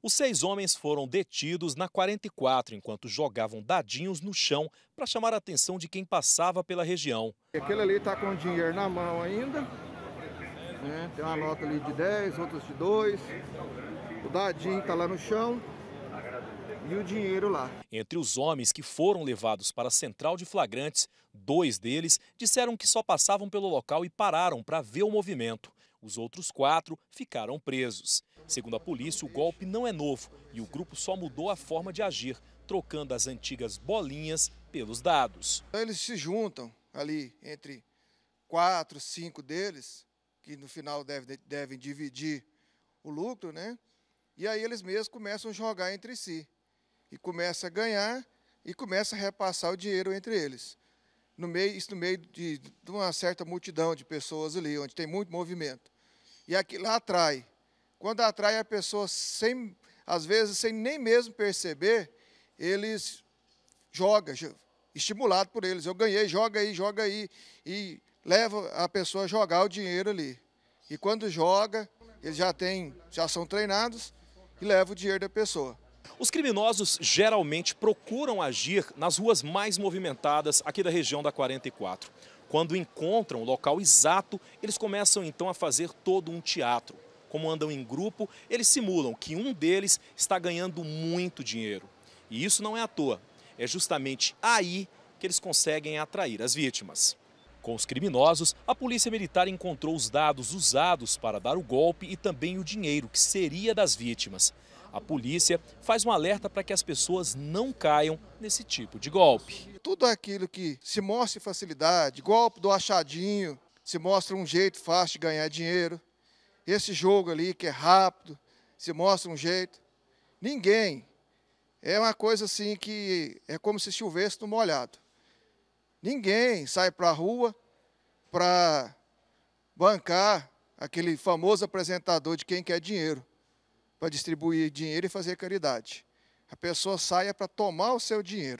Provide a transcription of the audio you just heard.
Os seis homens foram detidos na 44 enquanto jogavam dadinhos no chão para chamar a atenção de quem passava pela região. Aquele ali está com o dinheiro na mão ainda. Né? Tem uma nota ali de 10, outras de 2. O dadinho está lá no chão e o dinheiro lá. Entre os homens que foram levados para a central de flagrantes, dois deles disseram que só passavam pelo local e pararam para ver o movimento. Os outros quatro ficaram presos. Segundo a polícia, o golpe não é novo e o grupo só mudou a forma de agir, trocando as antigas bolinhas pelos dados. Eles se juntam ali entre quatro, cinco deles, que no final devem, dividir o lucro, né? E aí eles mesmos começam a jogar entre si. E começa a ganhar e começa a repassar o dinheiro entre eles no meio, isso no meio de, de, uma certa multidão de pessoas ali, onde tem muito movimento. E aquilo atrai. Quando atrai a pessoa, sem, às vezes, sem nem mesmo perceber, eles joga, estimulado por eles. Eu ganhei, joga aí, joga aí. E leva a pessoa a jogar o dinheiro ali. E quando joga, eles já, têm, já são treinados e leva o dinheiro da pessoa. Os criminosos geralmente procuram agir nas ruas mais movimentadas aqui da região da 44. Quando encontram o local exato, eles começam então a fazer todo um teatro. Como andam em grupo, eles simulam que um deles está ganhando muito dinheiro. E isso não é à toa. É justamente aí que eles conseguem atrair as vítimas. Com os criminosos, a polícia militar encontrou os dados usados para dar o golpe e também o dinheiro que seria das vítimas. A polícia faz um alerta para que as pessoas não caiam nesse tipo de golpe. Tudo aquilo que se mostra facilidade, golpe do achadinho, se mostra um jeito fácil de ganhar dinheiro, esse jogo ali que é rápido, se mostra um jeito. Ninguém. É uma coisa assim que é como se chovesse no molhado. Ninguém sai para a rua para bancar aquele famoso apresentador de quem quer dinheiro para distribuir dinheiro e fazer caridade. A pessoa saia para tomar o seu dinheiro.